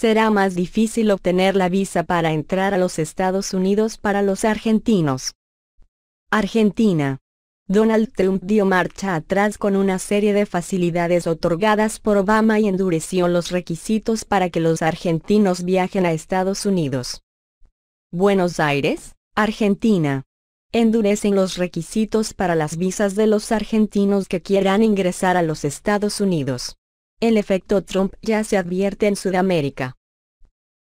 será más difícil obtener la visa para entrar a los Estados Unidos para los argentinos. Argentina. Donald Trump dio marcha atrás con una serie de facilidades otorgadas por Obama y endureció los requisitos para que los argentinos viajen a Estados Unidos. Buenos Aires, Argentina. Endurecen los requisitos para las visas de los argentinos que quieran ingresar a los Estados Unidos. El efecto Trump ya se advierte en Sudamérica.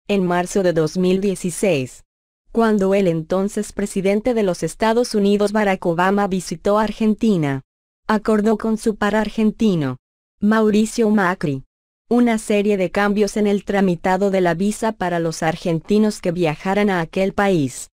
En marzo de 2016, cuando el entonces presidente de los Estados Unidos Barack Obama visitó Argentina, acordó con su par argentino, Mauricio Macri, una serie de cambios en el tramitado de la visa para los argentinos que viajaran a aquel país.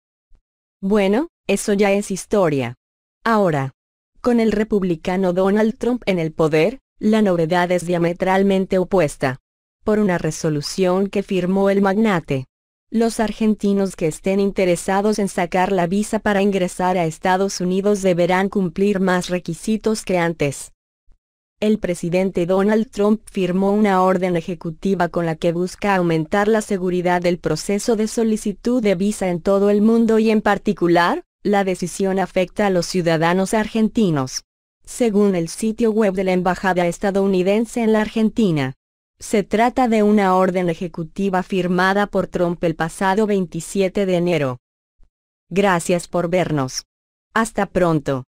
Bueno, eso ya es historia. Ahora, con el republicano Donald Trump en el poder, la novedad es diametralmente opuesta. Por una resolución que firmó el magnate. Los argentinos que estén interesados en sacar la visa para ingresar a Estados Unidos deberán cumplir más requisitos que antes. El presidente Donald Trump firmó una orden ejecutiva con la que busca aumentar la seguridad del proceso de solicitud de visa en todo el mundo y en particular, la decisión afecta a los ciudadanos argentinos según el sitio web de la Embajada estadounidense en la Argentina. Se trata de una orden ejecutiva firmada por Trump el pasado 27 de enero. Gracias por vernos. Hasta pronto.